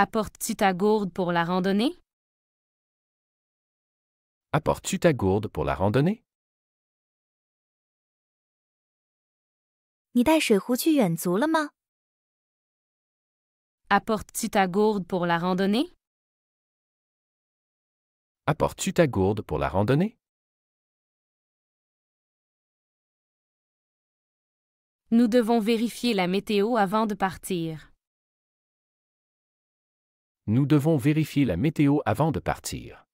Apportes-tu ta gourde pour la randonnée? Apportes-tu ta gourde pour la randonnée? apportes tu ta gourde pour la randonnée? Apportes-tu ta gourde pour la randonnée? Nous devons vérifier la météo avant de partir nous devons vérifier la météo avant de partir.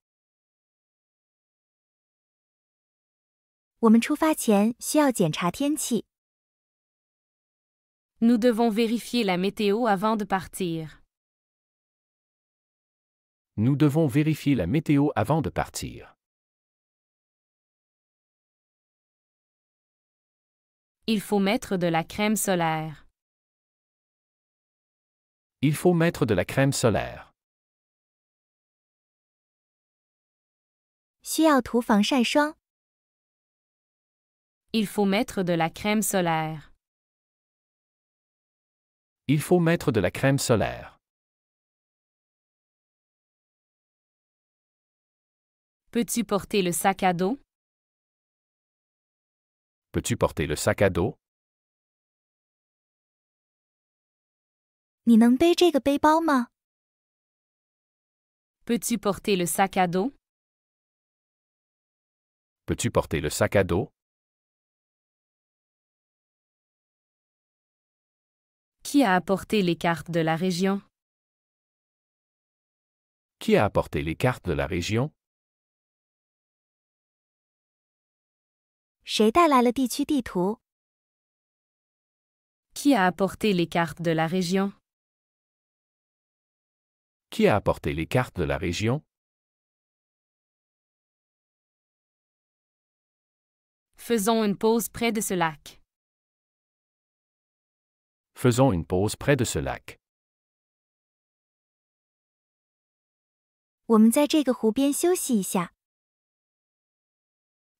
Nous devons vérifier la météo avant de partir. Nous devons vérifier la météo avant de partir. Il faut mettre de la crème solaire. Il faut mettre de la crème solaire. Il faut mettre de la crème solaire. Il faut mettre de la crème solaire. Peux-tu porter le sac à dos? Peux-tu porter le sac à dos? peux tu porter le sac à dos? Peux-tu porter le sac à dos? Qui a apporté les cartes de la région? Qui a apporté les cartes de la région? Qui a apporté les cartes de la région? Qui a apporté les cartes de la région? Faisons une pause près de ce lac. Faisons une pause près de ce lac.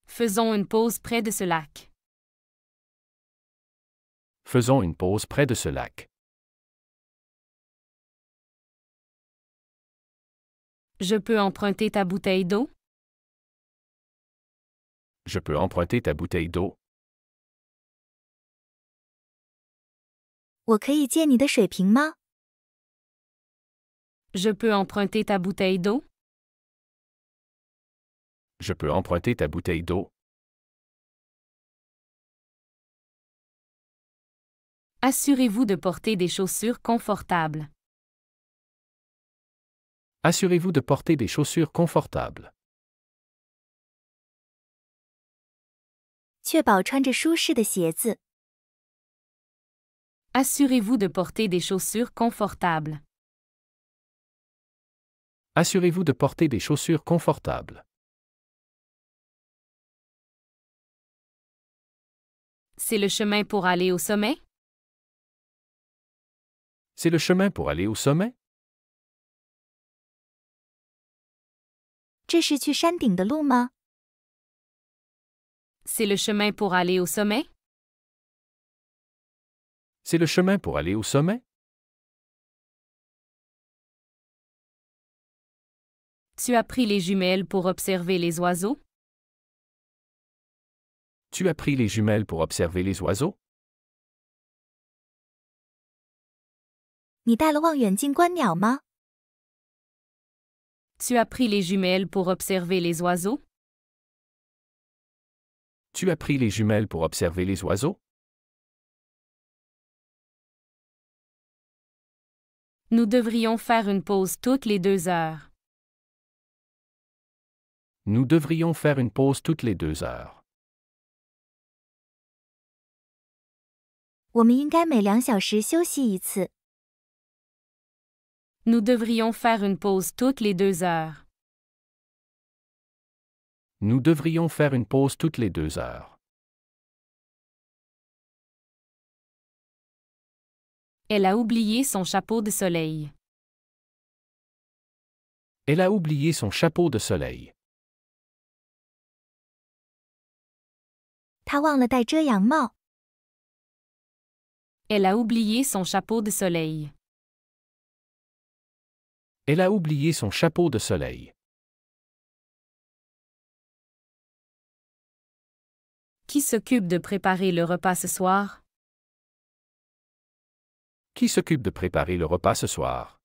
Faisons une pause près de ce lac. Faisons une pause près de ce lac. Je peux emprunter ta bouteille d'eau? Je peux emprunter ta bouteille d'eau? Je peux emprunter ta bouteille d'eau? Je peux emprunter ta bouteille d'eau? Assurez-vous de porter des chaussures confortables. Assurez-vous de porter des chaussures confortables. assurez vous de porter des chaussures confortables. Assurez-vous de porter des chaussures confortables. C'est le chemin pour aller au sommet? C'est le chemin pour aller au sommet? C'est le chemin pour aller au sommet? C'est le chemin pour aller au sommet? Tu as pris les jumelles pour observer les oiseaux? Tu as pris les jumelles pour observer les oiseaux? Tu as pris les jumelles pour observer les oiseaux? Tu as pris les jumelles pour observer les oiseaux? Nous devrions faire une pause toutes les deux heures. Nous devrions faire une pause toutes les deux heures. Nous devrions faire une pause toutes les deux heures. Nous devrions faire une pause toutes les deux heures. Elle a oublié son chapeau de soleil. Elle a oublié son chapeau de soleil. Elle a oublié son chapeau de soleil. Elle a oublié son chapeau de soleil. Qui s'occupe de préparer le repas ce soir? Qui s'occupe de préparer le repas ce soir?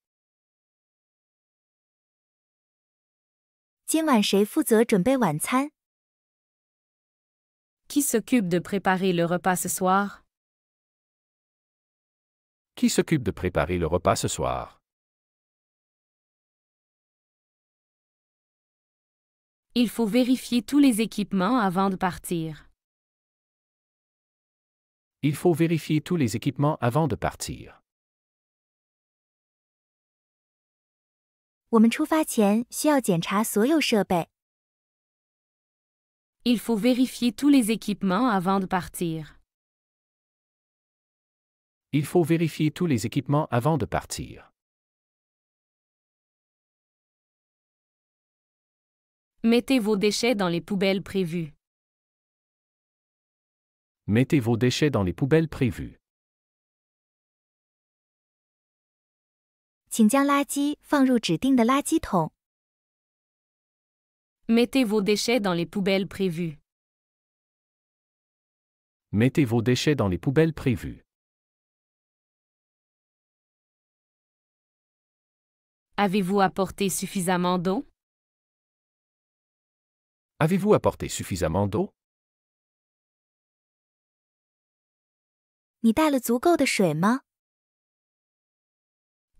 Qui s'occupe de préparer le repas ce soir? Qui s'occupe de préparer le repas ce soir? Il faut vérifier tous les équipements avant de partir. Il faut vérifier tous les équipements avant de partir. Il faut vérifier tous les équipements avant de partir. Il faut vérifier tous les équipements avant de partir. Mettez vos déchets dans les poubelles prévues. Mettez vos déchets dans les poubelles prévues. Mettez vos déchets dans les poubelles prévues. Mettez vos déchets dans les poubelles prévues. Avez-vous apporté suffisamment d'eau Avez-vous apporté suffisamment d'eau?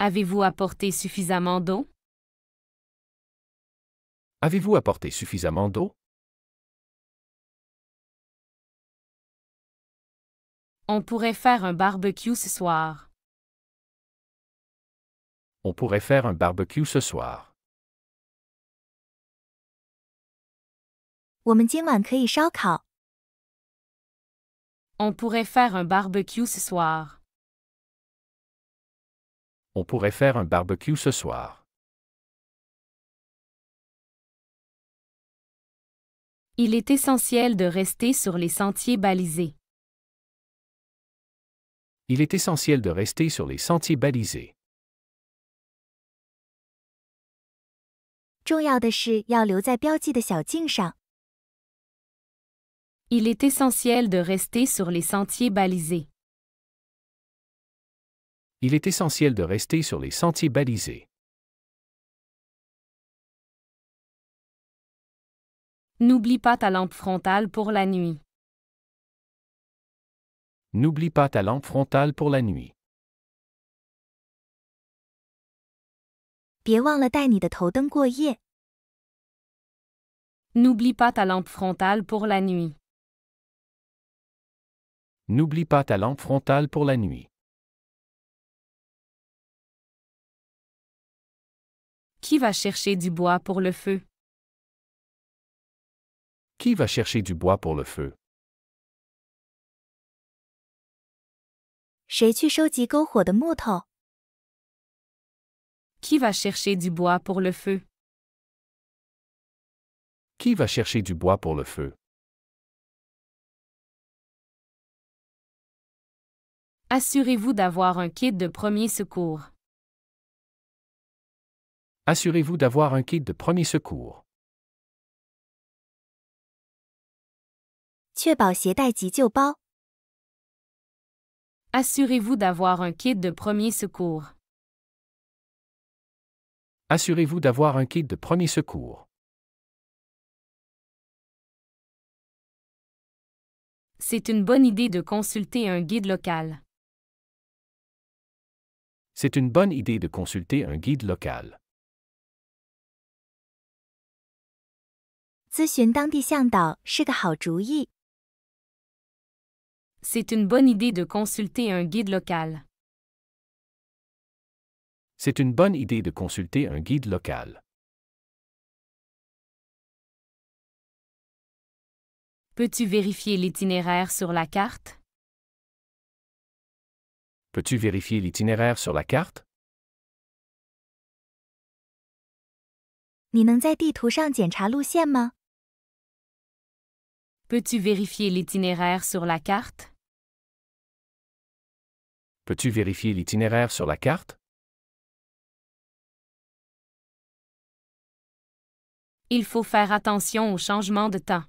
Avez-vous apporté suffisamment d'eau? Avez-vous apporté suffisamment d'eau? On pourrait faire un barbecue ce soir. On pourrait faire un barbecue ce soir. On pourrait faire un barbecue ce soir. On pourrait faire un barbecue ce soir. Il est essentiel de rester sur les sentiers balisés. Il est essentiel de rester sur les sentiers balisés il est essentiel de rester sur les sentiers balisés. Il est essentiel de rester sur les sentiers balisés. N'oublie pas ta lampe frontale pour la nuit. N'oublie pas ta lampe frontale pour la nuit. N'oublie pas ta lampe frontale pour la nuit. N'oublie pas ta lampe frontale pour la nuit. Qui va chercher du bois pour le feu? Qui va chercher du bois pour le feu? Qui va chercher du bois pour le feu? Qui va chercher du bois pour le feu? Assurez-vous d'avoir un kit de premier secours. Assurez-vous d'avoir un kit de premier secours. assurez vous d'avoir un kit de premier secours. Assurez-vous d'avoir un kit de premier secours. C'est une bonne idée de consulter un guide local c'est une bonne idée de consulter un guide local. C'est une bonne idée de consulter un guide local. C'est une bonne idée de consulter un guide local. Peux-tu vérifier l'itinéraire sur la carte? Peux-tu vérifier l'itinéraire sur la carte? peux tu vérifier l'itinéraire sur la carte? Peux-tu vérifier l'itinéraire sur la carte? Il faut faire attention au changement de temps.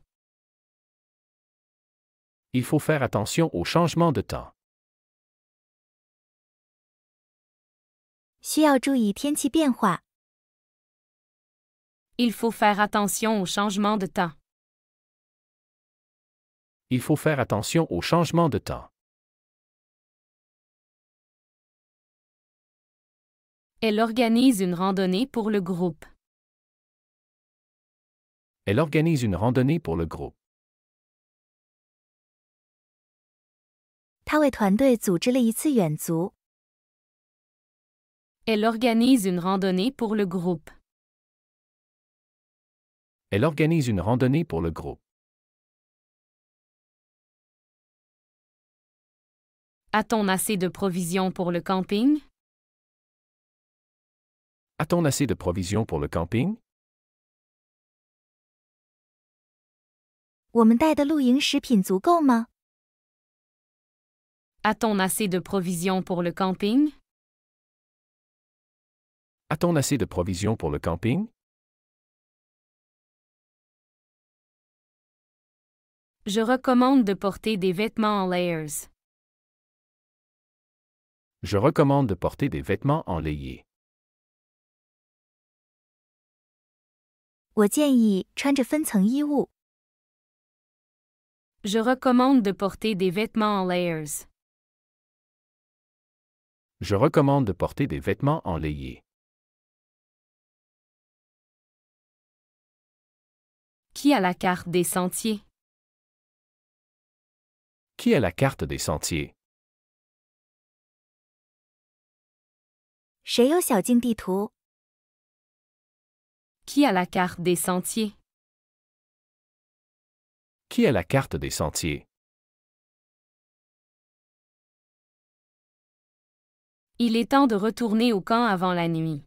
Il faut faire attention au changement de temps. Il faut faire attention au changement de temps. Il faut faire attention au changement de temps. Elle organise une randonnée pour le groupe. Elle organise une randonnée pour le groupe. Elle organise une randonnée pour le groupe. Elle organise une randonnée pour le groupe. A-t-on assez de provisions pour le camping? A-t-on assez de provisions pour le camping? a t on assez de provisions pour le camping? A-t-on assez de provisions pour le camping? Je recommande de porter des vêtements en layers. Je recommande de porter des vêtements en layers. Je recommande de porter des vêtements en layers. Je recommande de porter des vêtements enlayés. Qui a la carte des sentiers? Qui a la carte des sentiers? Qui a la carte des sentiers? Qui a la carte des sentiers? Il est temps de retourner au camp avant la nuit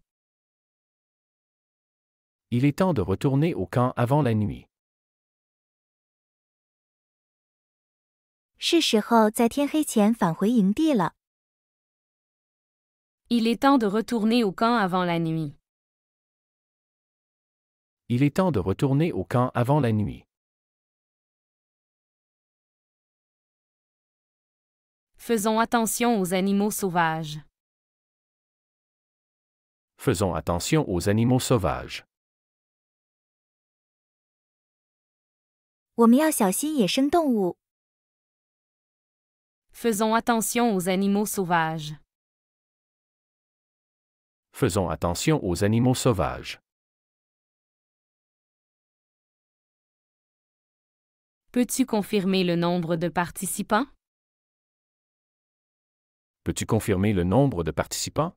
il est temps de retourner au camp avant la nuit. Il est temps de retourner au camp avant la nuit. Il est temps de retourner au camp avant la nuit. Faisons attention aux animaux sauvages. Faisons attention aux animaux sauvages. Faisons attention aux animaux sauvages. Faisons attention aux animaux sauvages. Peux-tu confirmer le nombre de participants? Peux-tu confirmer le nombre de participants?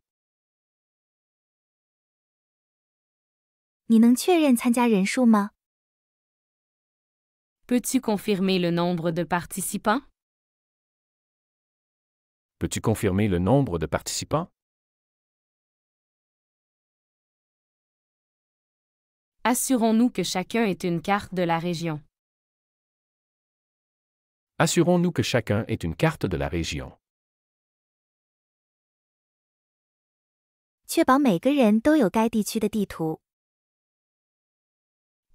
Peux-tu confirmer le nombre de participants? Peux-tu confirmer le nombre de participants? Assurons-nous que chacun est une carte de la région. Assurons-nous que chacun est une carte de la région.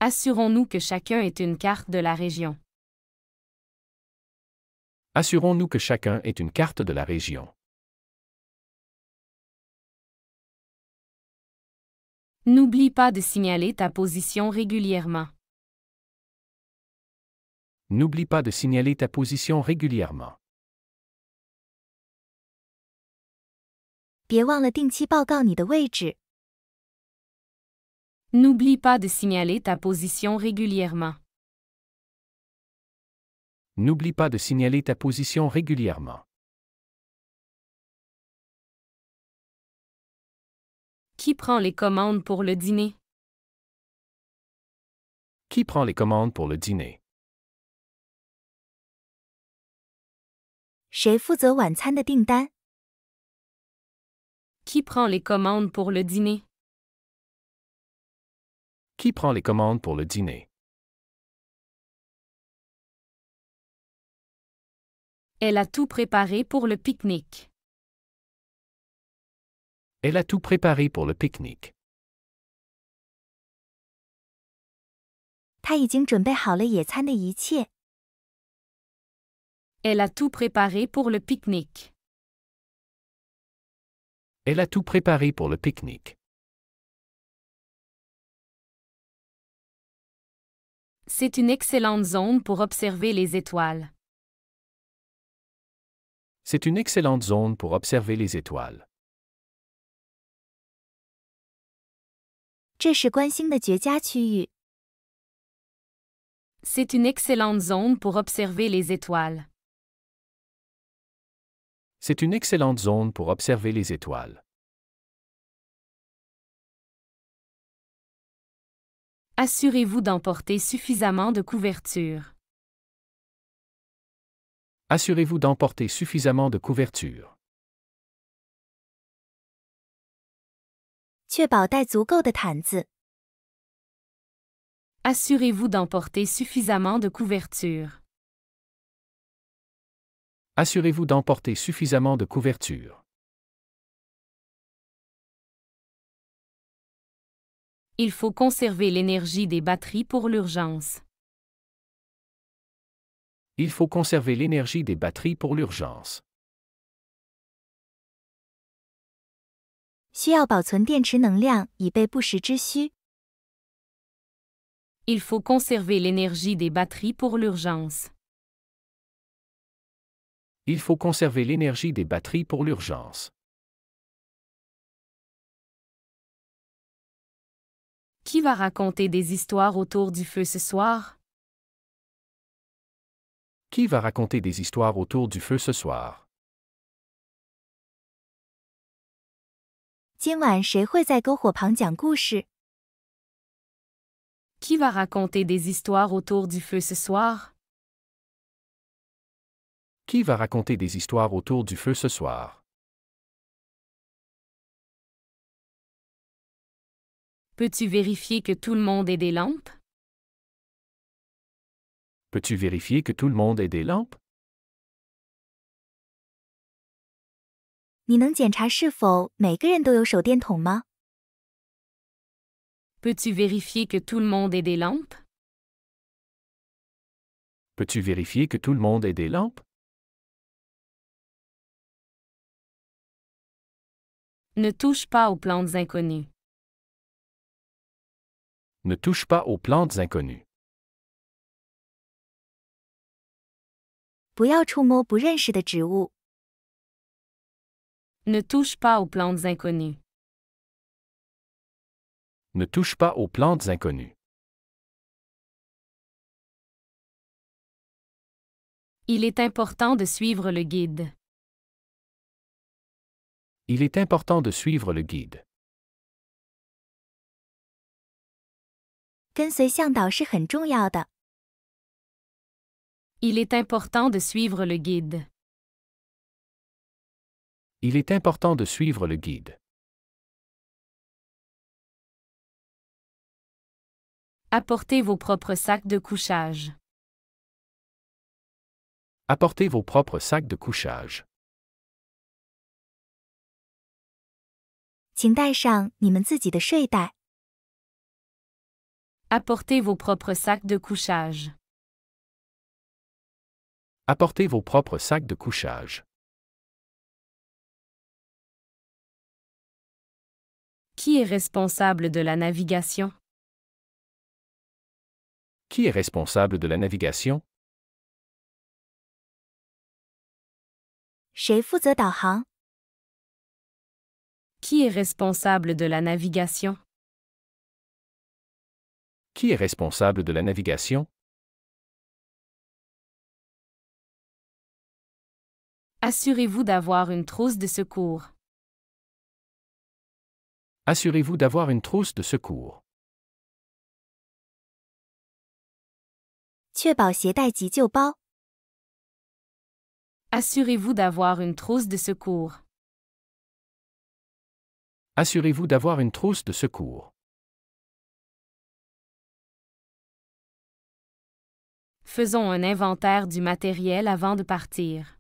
Assurons-nous que chacun est une carte de la région. Assurons-nous que chacun est une carte de la région. N'oublie pas de signaler ta position régulièrement. N'oublie pas de signaler ta position régulièrement. N'oublie pas de signaler ta position régulièrement. N'oublie pas de signaler ta position régulièrement. Qui prend les commandes pour le dîner? Qui prend les commandes pour le dîner? Qui prend les commandes pour le dîner? Qui prend les commandes pour le dîner? Elle a tout préparé pour le pique-nique. Elle a tout préparé pour le pique-nique. Elle a tout préparé pour le pique-nique. Elle a tout préparé pour le pique-nique. C'est une excellente zone pour observer les étoiles. C'est une excellente zone pour observer les étoiles. C'est une excellente zone pour observer les étoiles. C'est une excellente zone pour observer les étoiles. Assurez-vous d'emporter suffisamment de couverture. Assurez-vous d'emporter suffisamment de couverture. assurez vous d'emporter suffisamment de couverture. Assurez-vous d'emporter suffisamment de couverture. il faut conserver l'énergie des batteries pour l'urgence. Il faut conserver l'énergie des batteries pour l'urgence. Il faut conserver l'énergie des batteries pour l'urgence. Il faut conserver l'énergie des batteries pour l'urgence. Qui va raconter des histoires autour du feu ce soir? Qui va raconter des histoires autour du feu ce soir? Qui va raconter des histoires autour du feu ce soir? Qui va raconter des histoires autour du feu ce soir? Peux-tu vérifier que tout le monde est des lampes? Peux-tu vérifier que tout le monde est des lampes? 你能检查是否每个人都有手电筒吗？tu vérifier que tout le monde ait des lampes? Peux-tu vérifier que tout le monde est des lampes? Ne touche pas aux plantes inconnues. Ne touche pas aux plantes inconnues. Ne touche pas aux plantes inconnues. Ne touche pas aux plantes inconnues. Il est important de suivre le guide. Il est important de suivre le guide. Il est important de suivre le guide. Il est important de suivre le guide. Apportez vos propres sacs de couchage. Apportez vos propres sacs de couchage. Apportez vos propres sacs de couchage. Apportez vos propres sacs de couchage. Qui est responsable de la navigation? Qui est responsable de la navigation? Qui est responsable de la navigation? Qui est responsable de la navigation Assurez-vous d'avoir une trousse de secours. Assurez-vous d'avoir une trousse de secours. assurez vous d'avoir une trousse de secours. Assurez-vous d'avoir une trousse de secours. Faisons un inventaire du matériel avant de partir.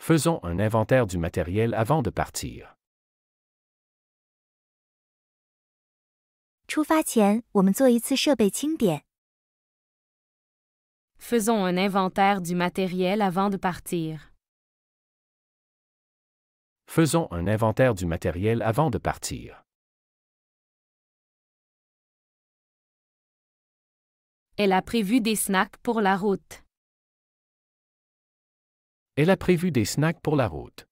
Faisons un inventaire du matériel avant de partir. Faisons un inventaire du matériel avant de partir. Faisons un inventaire du matériel avant de partir. Elle a prévu des snacks pour la route. Elle a prévu des snacks pour la route.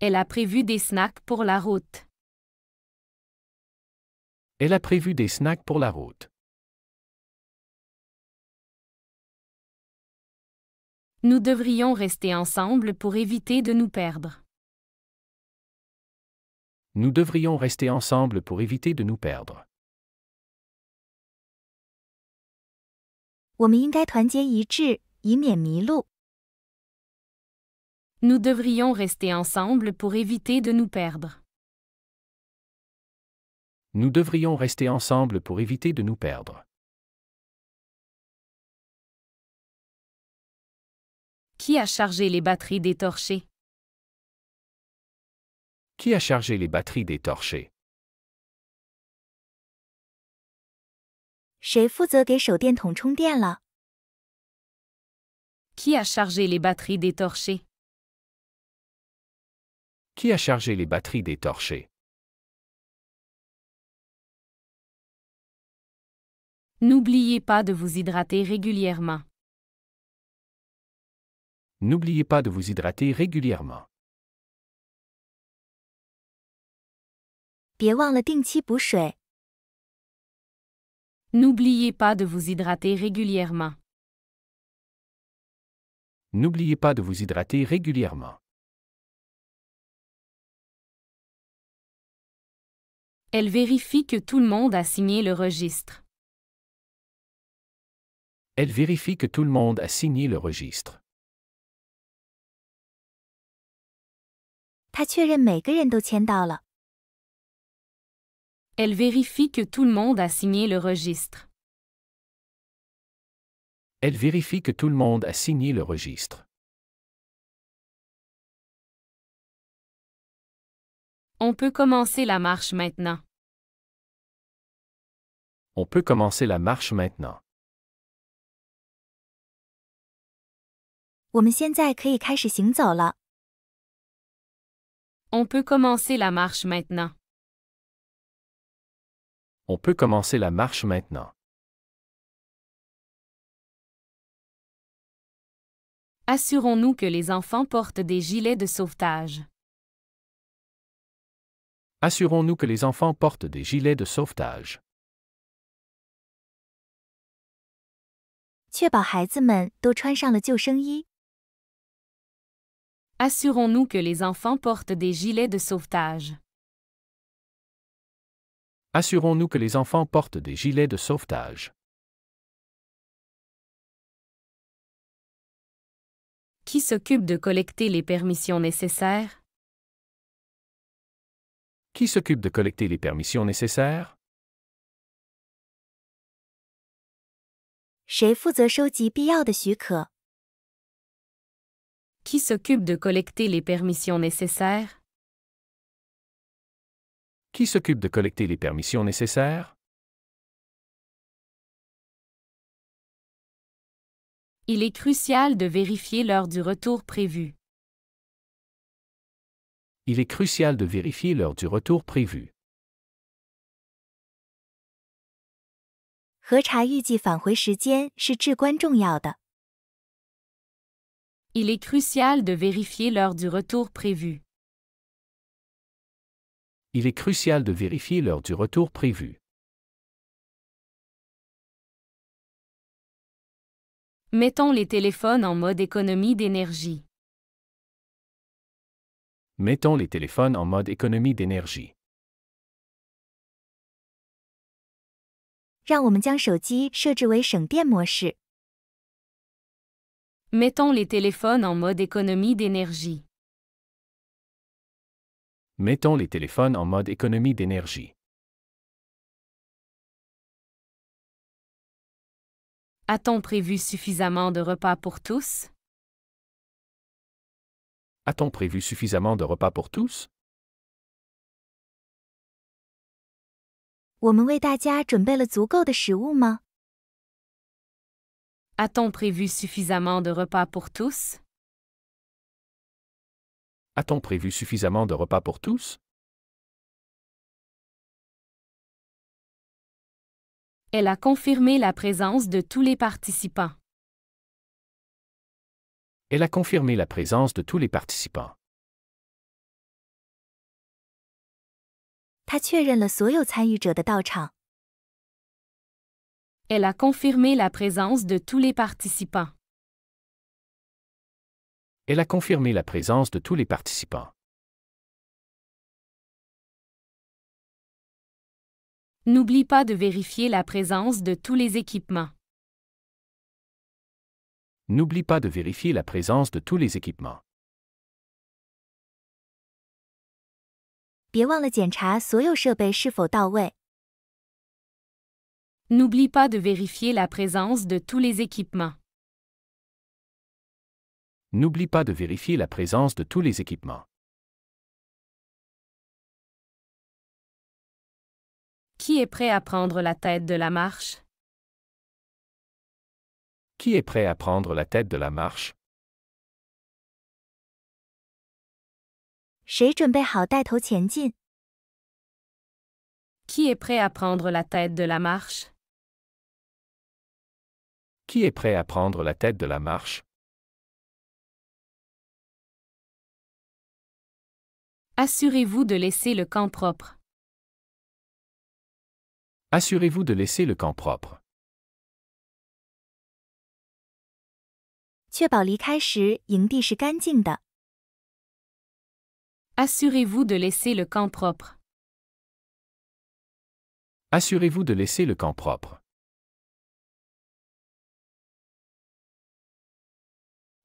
Elle a prévu des snacks pour la route. Elle a prévu des snacks pour la route. Nous devrions rester ensemble pour éviter de nous perdre nous devrions rester ensemble pour éviter de nous perdre. Nous devrions rester ensemble pour éviter de nous perdre. Qui a chargé les batteries des torchées qui a chargé les batteries des torchés? Qui a chargé les batteries des torchés? Qui a chargé les batteries des torchés? N'oubliez pas de vous hydrater régulièrement. N'oubliez pas de vous hydrater régulièrement. N'oubliez pas de vous hydrater régulièrement. N'oubliez pas de vous hydrater régulièrement. Elle vérifie que tout le monde a signé le registre. Elle vérifie que tout le monde a signé le registre. Elle vérifie que tout le monde a signé le registre. Elle vérifie que tout le monde a signé le registre. On peut commencer la marche maintenant. On peut commencer la marche maintenant. On peut commencer la marche maintenant. On peut commencer la marche maintenant. Assurons-nous que les enfants portent des gilets de sauvetage. Assurons-nous que les enfants portent des gilets de sauvetage. assurons nous que les enfants portent des gilets de sauvetage. Assurons-nous que les enfants portent des gilets de sauvetage. Qui s'occupe de collecter les permissions nécessaires Qui s'occupe de collecter les permissions nécessaires Qui s'occupe de collecter les permissions nécessaires qui s'occupe de collecter les permissions nécessaires? Il est crucial de vérifier l'heure du retour prévu. Il est crucial de vérifier l'heure du retour prévu. Il est crucial de vérifier l'heure du retour prévu il est crucial de vérifier l'heure du retour prévu. Mettons les téléphones en mode économie d'énergie. Mettons les téléphones en mode économie d'énergie. Mettons les téléphones en mode économie d'énergie. Mettons les téléphones en mode économie d'énergie. A-t-on prévu suffisamment de repas pour tous? A-t-on prévu suffisamment de repas pour tous? a t on prévu suffisamment de repas pour tous? A-t-on prévu suffisamment de repas pour tous Elle a confirmé la présence de tous les participants. Elle a confirmé la présence de tous les participants. Elle a confirmé la présence de tous les participants elle a confirmé la présence de tous les participants. N'oublie pas de vérifier la présence de tous les équipements. N'oublie pas de vérifier la présence de tous les équipements. N'oublie pas de vérifier la présence de tous les équipements n'oublie pas de vérifier la présence de tous les équipements. Qui est prêt à prendre la tête de la marche? Qui est prêt à prendre la tête de la marche? Qui est prêt à prendre la tête de la marche? Qui est prêt à prendre la tête de la marche? Assurez-vous de laisser le camp propre. Assurez-vous de laisser le camp propre. assurez vous de laisser le camp propre. Assurez-vous de laisser le camp propre.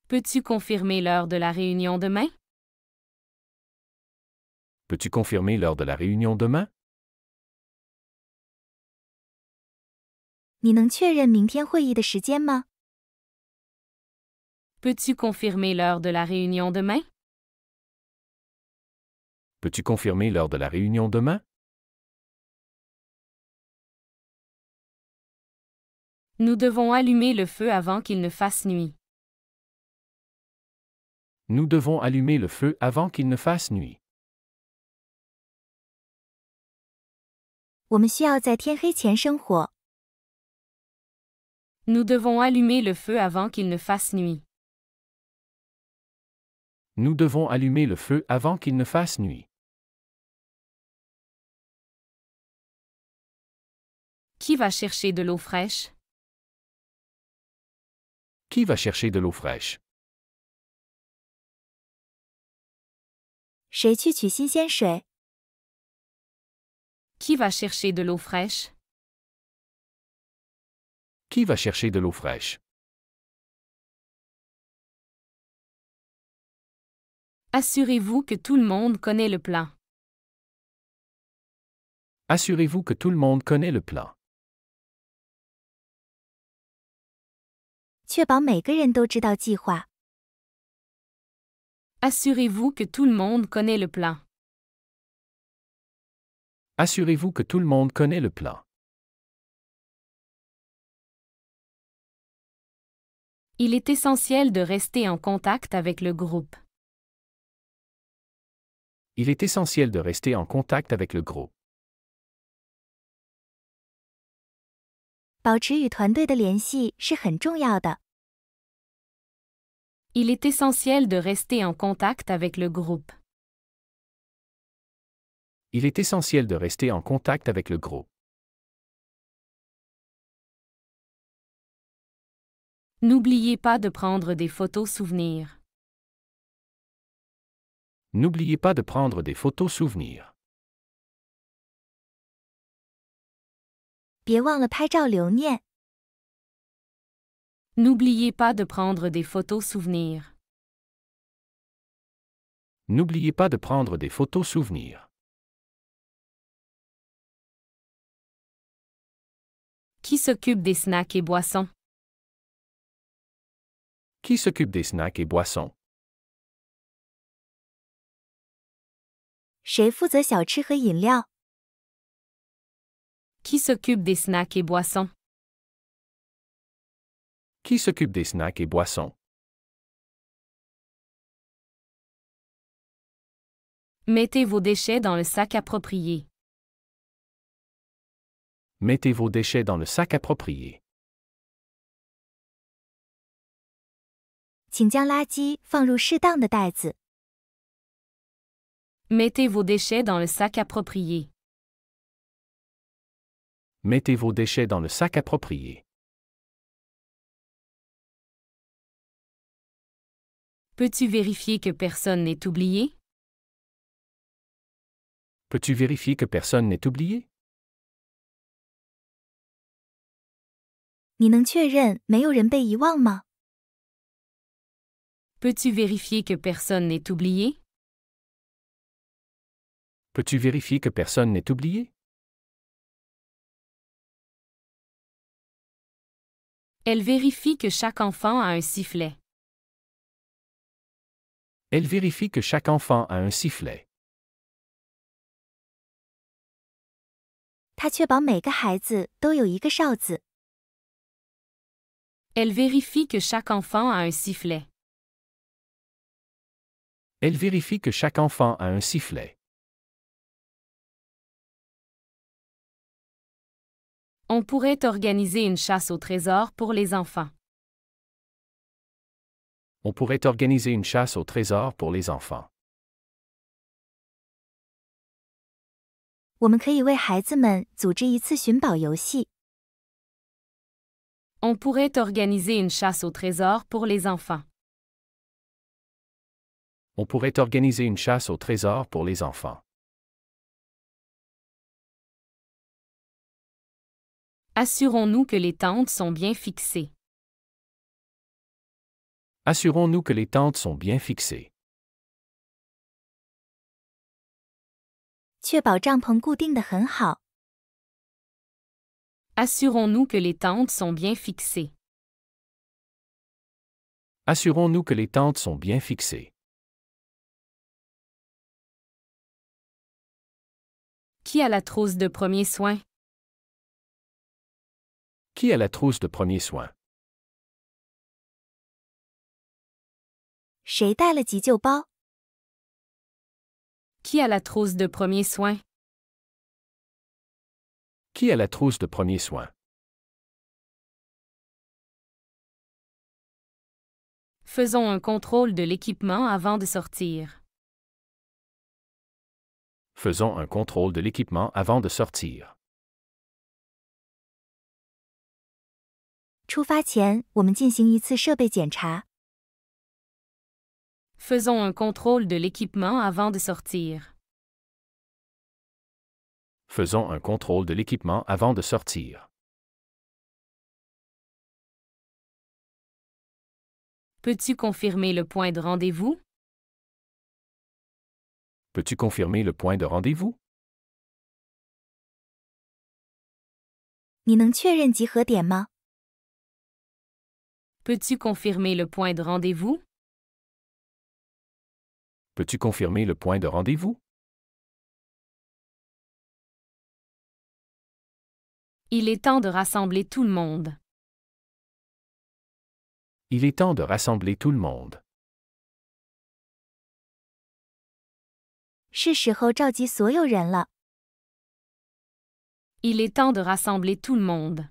Peux-tu confirmer l'heure de la réunion demain Peux-tu confirmer l'heure de la réunion demain? peux tu confirmer l'heure de la réunion demain? Peux-tu confirmer l'heure de la réunion demain? Nous devons allumer le feu avant qu'il ne fasse nuit. Nous devons allumer le feu avant qu'il ne fasse nuit. Nous devons allumer le feu avant qu'il ne fasse nuit. Nous devons allumer le feu avant qu'il ne fasse nuit. Qui va chercher de l'eau fraîche? Qui va chercher de l'eau fraîche? Qui va chercher de l'eau fraîche Qui va chercher de l'eau fraîche Assurez-vous que tout le monde connaît le plat. Assurez-vous que tout le monde connaît le plat. assurez vous que tout le monde connaît le plat. Assurez-vous que tout le monde connaît le plan. Il est essentiel de rester en contact avec le groupe. Il est essentiel de rester en contact avec le groupe. Il est essentiel de rester en contact avec le groupe il est essentiel de rester en contact avec le groupe. N'oubliez pas de prendre des photos souvenirs. N'oubliez pas de prendre des photos souvenirs. N'oubliez pas de prendre des photos souvenirs. N'oubliez pas de prendre des photos souvenirs. Qui s'occupe des snacks et boissons? Qui s'occupe des snacks et boissons? Qui s'occupe des snacks et boissons? Qui s'occupe des snacks et boissons? Mettez vos déchets dans le sac approprié mettez vos déchets dans le sac approprié. Mettez vos déchets dans le sac approprié. Mettez vos déchets dans le sac approprié. Peux-tu vérifier que personne n'est oublié? Peux-tu vérifier que personne n'est oublié? peux tu vérifier que personne n'est oublié? Peux-tu vérifier que personne n'est oublié? Elle vérifie que chaque enfant a un sifflet. Elle vérifie que chaque enfant a un sifflet. Elle vérifie que chaque enfant a un sifflet. Elle vérifie que chaque enfant a un sifflet. On pourrait organiser une chasse au trésor pour les enfants. On pourrait organiser une chasse au trésor pour les enfants. On pourrait organiser une chasse au trésor pour les enfants on pourrait organiser une chasse au trésor pour les enfants. On pourrait organiser une chasse au trésor pour les enfants. Assurons-nous que les tentes sont bien fixées. Assurons-nous que les tentes sont bien fixées. Assurons-nous que les tentes sont bien fixées. Assurons-nous que les tentes sont bien fixées. Qui a la trousse de premier soin? Qui a la trousse de premier soin? Qui a la trousse de premier soin? Qui a la trousse de premier soin? Faisons un contrôle de l'équipement avant de sortir. Faisons un contrôle de l'équipement avant de sortir. Faisons un contrôle de l'équipement avant de sortir faisons un contrôle de l'équipement avant de sortir. Peux-tu confirmer le point de rendez-vous? Peux-tu confirmer le point de rendez-vous? Peux-tu confirmer le point de rendez-vous? Peux-tu confirmer le point de rendez-vous? Il est temps de rassembler tout le monde. Il est temps de rassembler tout le monde. Il est temps de rassembler tout le monde.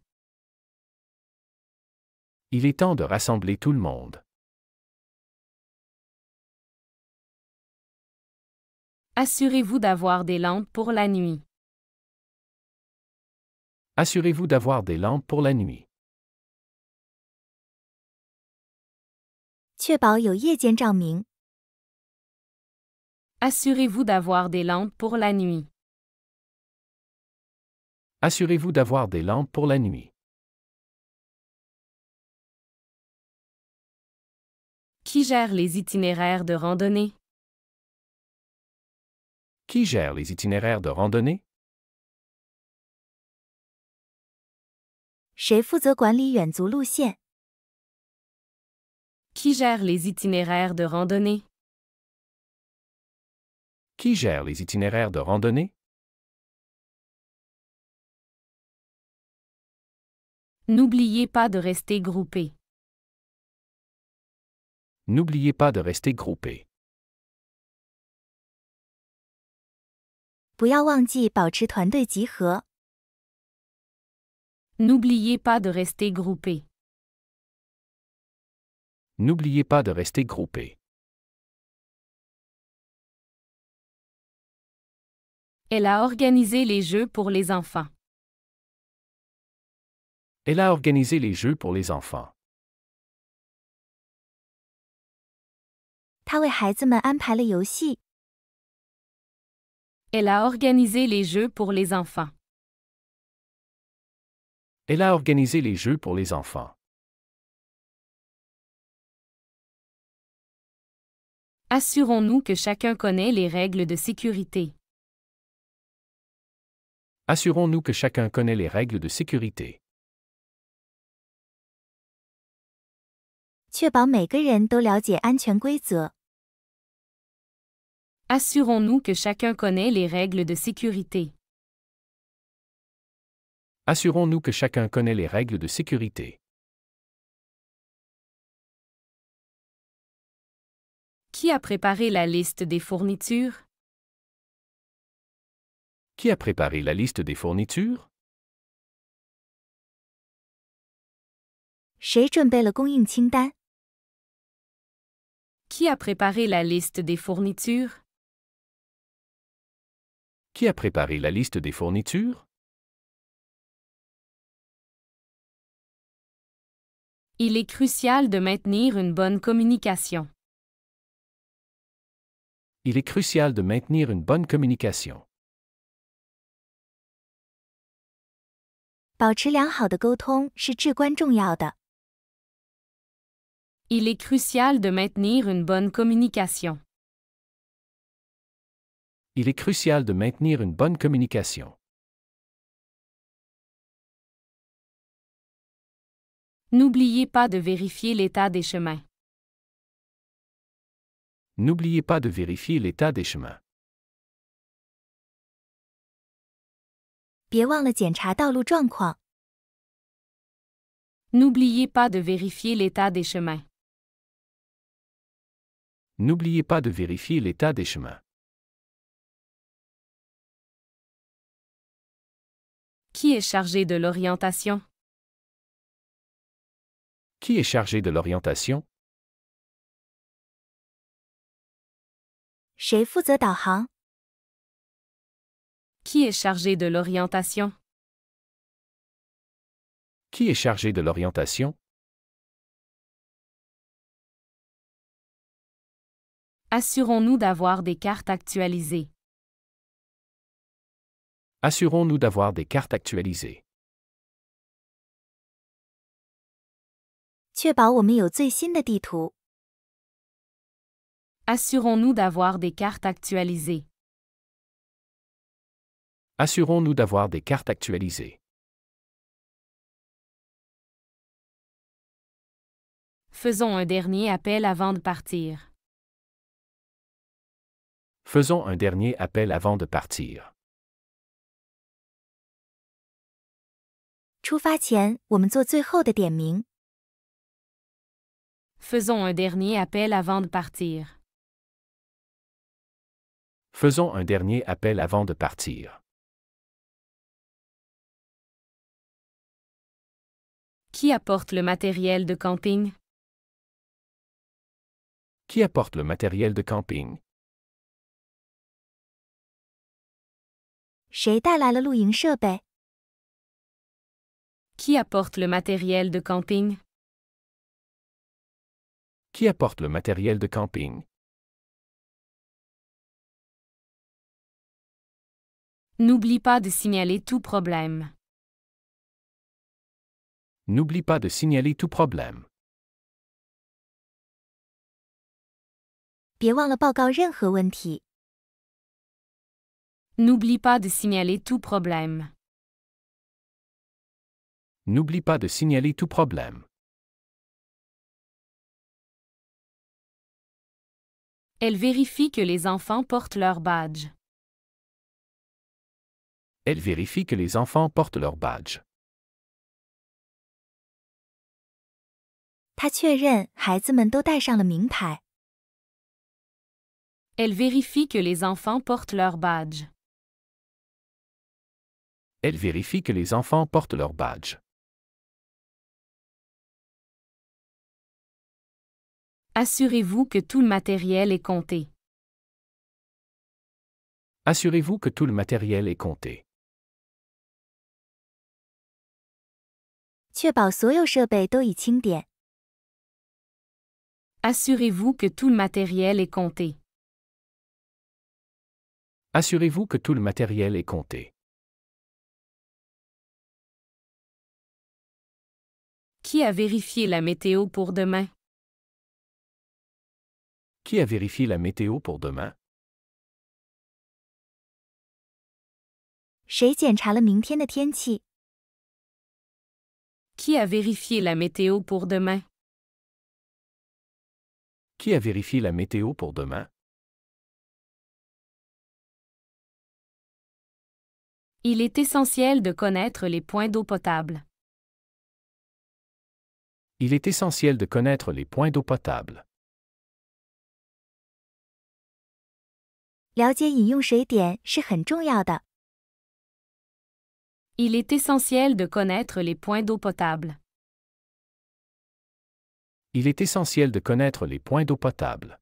Il est temps de rassembler tout le monde. Assurez-vous d'avoir des lampes pour la nuit. Assurez-vous d'avoir des lampes pour la nuit. Assurez-vous d'avoir des lampes pour la nuit. Assurez-vous d'avoir des lampes pour la nuit. Qui gère les itinéraires de randonnée? Qui gère les itinéraires de randonnée? Qui gère les itinéraires de randonnée Qui gère les itinéraires de randonnée N'oubliez pas de rester groupé. N'oubliez pas de rester groupé. N'oubliez pas de rester groupé. N'oubliez pas de rester groupé. Elle a organisé les jeux pour les enfants. Elle a organisé les jeux pour les enfants. Elle a organisé les jeux pour les enfants. Elle a organisé les jeux pour les enfants. Assurons-nous que chacun connaît les règles de sécurité. Assurons-nous que chacun connaît les règles de sécurité. assurons nous que chacun connaît les règles de sécurité. Assurons-nous que chacun connaît les règles de sécurité. Qui a préparé la liste des fournitures? Qui a préparé la liste des fournitures? Qui a préparé la liste des fournitures? Qui a préparé la liste des fournitures? il est crucial de maintenir une bonne communication. Il est crucial de maintenir une bonne communication. Il est crucial de maintenir une bonne communication. Il est crucial de maintenir une bonne communication. N'oubliez pas de vérifier l'état des chemins. N'oubliez pas de vérifier l'état des chemins. N'oubliez pas de vérifier l'état des chemins. N'oubliez pas de vérifier l'état des chemins. Qui est chargé de l'orientation qui est chargé de l'orientation? Qui est chargé de l'orientation? Qui est chargé de l'orientation? Assurons-nous d'avoir des cartes actualisées. Assurons-nous d'avoir des cartes actualisées. assurons nous d'avoir des cartes actualisées. Assurons-nous d'avoir des cartes actualisées. Faisons un dernier appel avant de partir. Faisons un dernier appel avant de partir. 出发前，我们做最后的点名。Faisons un dernier appel avant de partir. Faisons un dernier appel avant de partir. Qui apporte le matériel de camping? Qui apporte le matériel de camping? Qui apporte le matériel de camping? qui apporte le matériel de camping. N'oublie pas de signaler tout problème. N'oublie pas de signaler tout problème. N'oublie pas de signaler tout problème. N'oublie pas de signaler tout problème. Elle vérifie que les enfants portent leur badge. Elle vérifie que les enfants portent leur badge. Elle vérifie que les enfants portent leur badge. Elle vérifie que les enfants portent leur badge. Assurez-vous que tout le matériel est compté. Assurez-vous que tout le matériel est compté. assurez vous que tout le matériel est compté. Assurez-vous que tout le matériel est compté. Qui a vérifié la météo pour demain qui a vérifié la météo pour demain? Qui a vérifié la météo pour demain? Qui a vérifié la météo pour demain? Il est essentiel de connaître les points d'eau potable. Il est essentiel de connaître les points d'eau potable. Il est essentiel de connaître les points d'eau potable. Il est essentiel de connaître les points d'eau potable.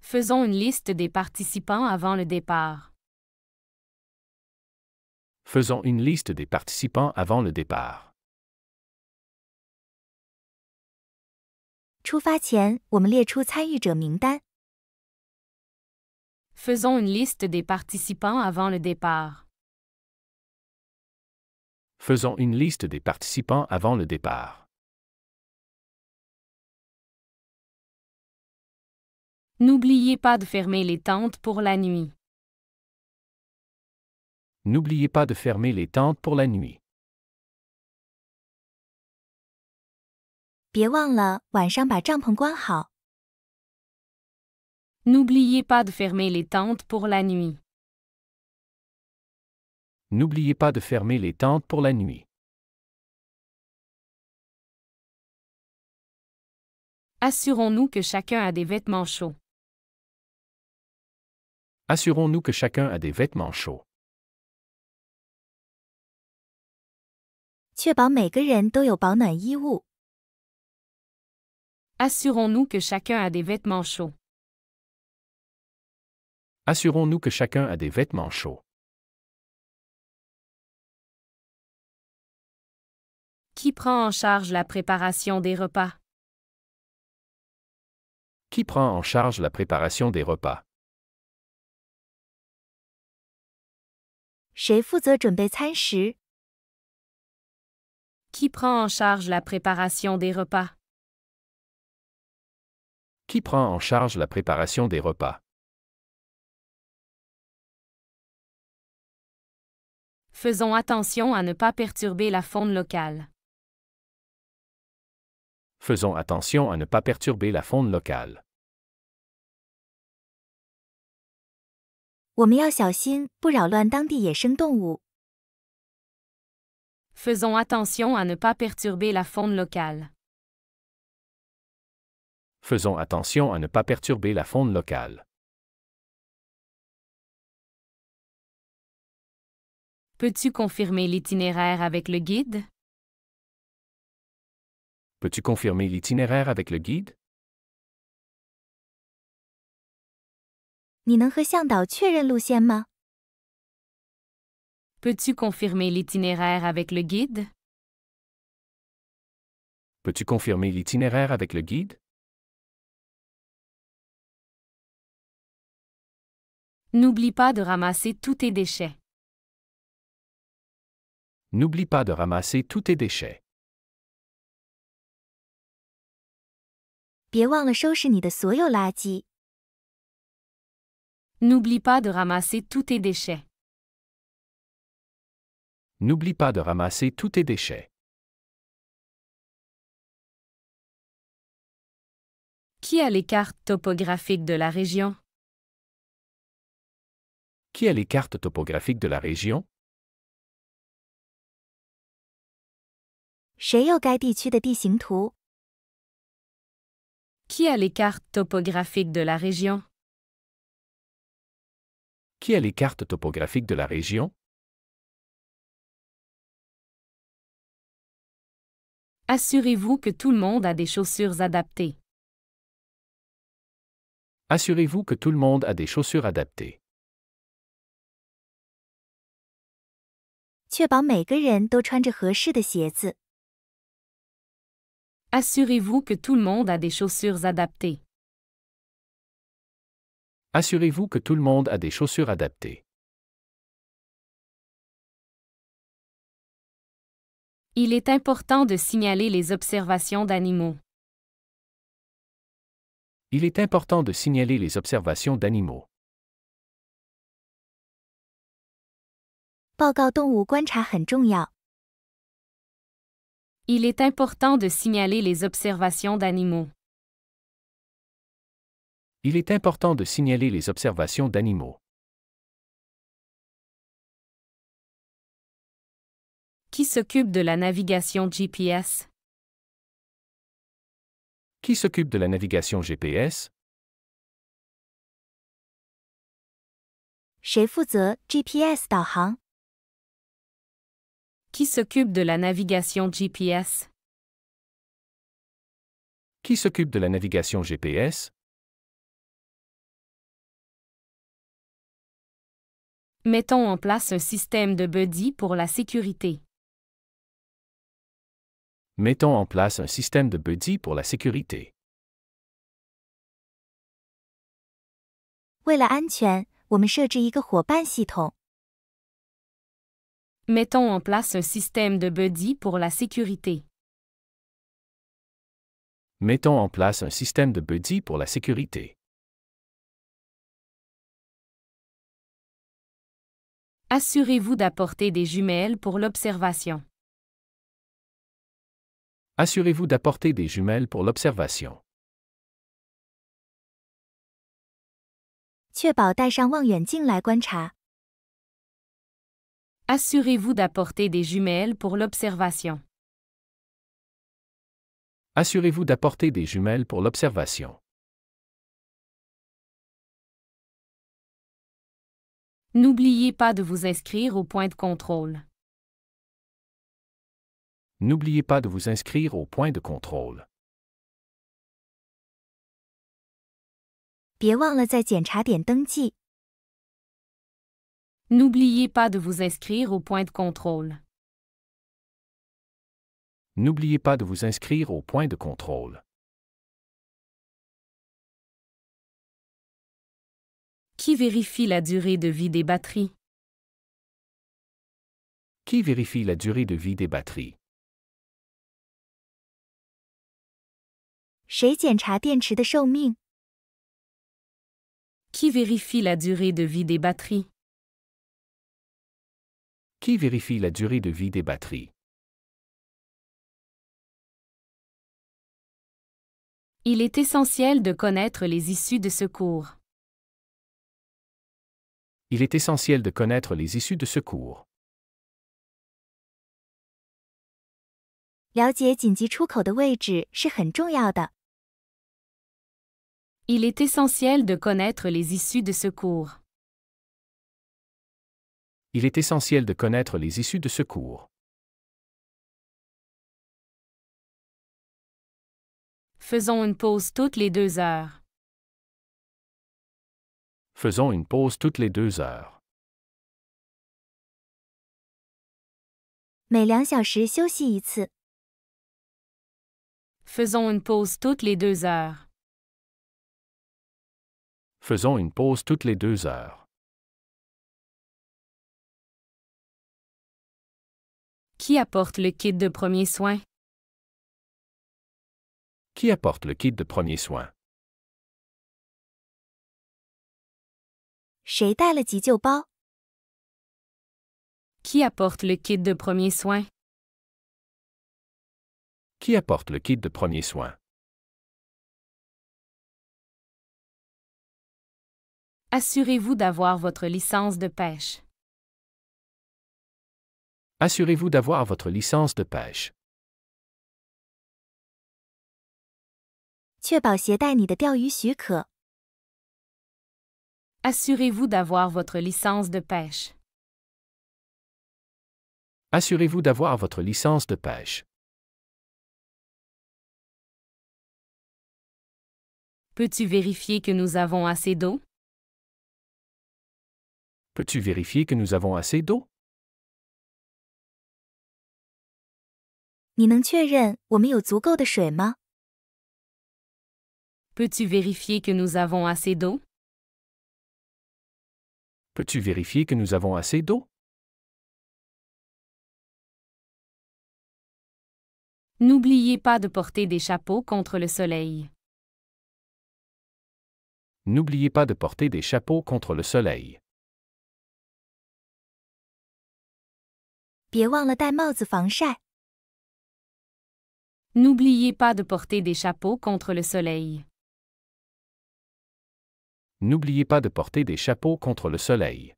Faisons une liste des participants avant le départ. Faisons une liste des participants avant le départ. Faisons une liste des participants avant le départ. Faisons une liste des participants avant le départ. N'oubliez pas de fermer les tentes pour la nuit. N'oubliez pas de fermer les tentes pour la nuit. N'oubliez pas de fermer les tentes pour la nuit. N'oubliez pas de fermer les tentes pour la nuit. Assurons-nous que chacun a des vêtements chauds. Assurons-nous que chacun a des vêtements chauds. Assurons-nous que chacun a des vêtements chauds. Assurons-nous que chacun a des vêtements chauds. Qui prend en charge la préparation des repas? Qui prend en charge la préparation des repas? Qui prend en charge la préparation des repas? Qui prend en charge la préparation des repas Faisons attention à ne pas perturber la faune locale. Faisons attention à ne pas perturber la faune locale. Faisons attention à ne pas perturber la faune locale faisons attention à ne pas perturber la faune locale. Peux-tu confirmer l'itinéraire avec le guide? Peux-tu confirmer l'itinéraire avec le guide? Peux-tu confirmer l'itinéraire avec le guide? Peux-tu confirmer l'itinéraire avec le guide? N'oublie pas de ramasser tous tes déchets. N'oublie pas de ramasser tous tes déchets. N'oublie pas de ramasser tous tes déchets. N'oublie pas de ramasser tous tes déchets. Qui a les cartes topographiques de la région qui a les cartes topographiques de la région? Qui a les cartes topographiques de la région? Qui a les cartes topographiques de la région? Assurez-vous que tout le monde a des chaussures adaptées. Assurez-vous que tout le monde a des chaussures adaptées. assurez vous que tout le monde a des chaussures adaptées. Assurez-vous que tout le monde a des chaussures adaptées. Il est important de signaler les observations d'animaux. Il est important de signaler les observations d'animaux. Il est important de signaler les observations d'animaux. Il est important de signaler les observations d'animaux. Qui s'occupe de la navigation GPS? Qui s'occupe de la navigation GPS? GPS qui s'occupe de la navigation GPS Qui s'occupe de la navigation GPS Mettons en place un système de buddy pour la sécurité. Mettons en place un système de buddy pour la sécurité mettons en place un système de buddy pour la sécurité. Mettons en place un système de buddy pour la sécurité. Assurez-vous d'apporter des jumelles pour l'observation. Assurez-vous d'apporter des jumelles pour l'observation. Assurez-vous d'apporter des jumelles pour l'observation. Assurez-vous d'apporter des jumelles pour l'observation. N'oubliez pas de vous inscrire au point de contrôle. N'oubliez pas de vous inscrire au point de contrôle. N'oubliez pas de vous inscrire au point de contrôle. N'oubliez pas de vous inscrire au point de contrôle. Qui vérifie la durée de vie des batteries? Qui vérifie la durée de vie des batteries? Qui vérifie la durée de vie des batteries? Qui vérifie la durée de vie des batteries Il est essentiel de connaître les issues de secours. Il est essentiel de connaître les issues de secours. Il est essentiel de connaître les issues de secours il est essentiel de connaître les issues de secours. Faisons une pause toutes les deux heures. Faisons une pause toutes les deux heures. Faisons une pause toutes les deux heures. Faisons une pause toutes les deux heures. Qui apporte le kit de premier soin? Qui apporte le kit de premier soin? Qui apporte le kit de premier soin? Qui apporte le kit de premier soin? Assurez-vous d'avoir votre licence de pêche. Assurez-vous d'avoir votre licence de pêche. Assurez-vous d'avoir votre licence de pêche. Assurez-vous d'avoir votre licence de pêche. Peux-tu vérifier que nous avons assez d'eau? Peux-tu vérifier que nous avons assez d'eau? 你能确认我们有足够的水吗？Peux-tu vérifier que nous avons assez d'eau? Peux-tu vérifier que nous avons assez d'eau? N'oubliez pas de porter des chapeaux contre le soleil. N'oubliez pas de porter des chapeaux contre le soleil. N'oubliez pas de porter des chapeaux contre le soleil. N'oubliez pas de porter des chapeaux contre le soleil.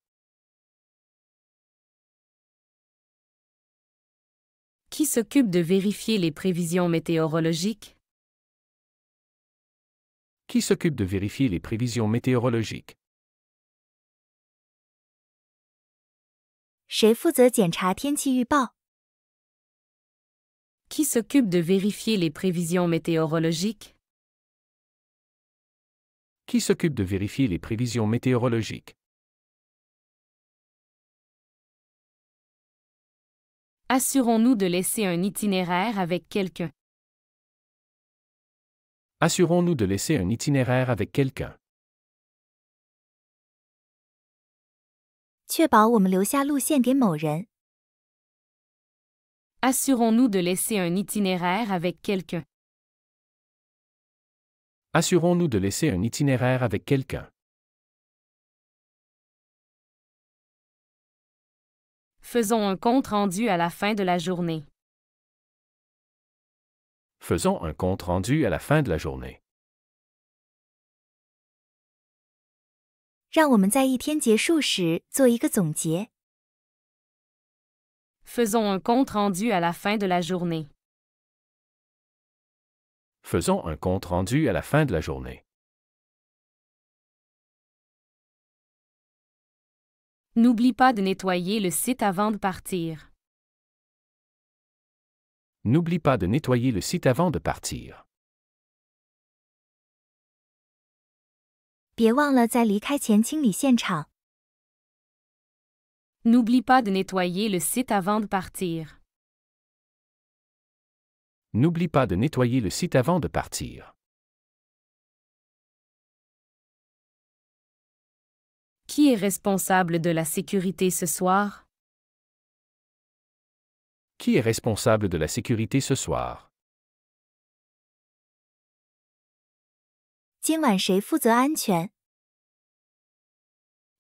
Qui s'occupe de vérifier les prévisions météorologiques? Qui s'occupe de vérifier les prévisions météorologiques? Qui s'occupe de vérifier les prévisions météorologiques Qui s'occupe de vérifier les prévisions météorologiques Assurons-nous de laisser un itinéraire avec quelqu'un. Assurons-nous de laisser un itinéraire avec quelqu'un. Assurons-nous de laisser un itinéraire avec quelqu'un. Assurons-nous de laisser un itinéraire avec quelqu'un. Faisons un compte rendu à la fin de la journée. Faisons un compte rendu à la fin de la journée. Faisons un compte rendu à la fin de la journée. Faisons un compte rendu à la fin de la journée. N'oublie pas de nettoyer le site avant de partir. N'oublie pas de nettoyer le site avant de partir. N'oublie pas de nettoyer le site avant de partir. N'oublie pas de nettoyer le site avant de partir. Qui est responsable de la sécurité ce soir? Qui est responsable de la sécurité ce soir?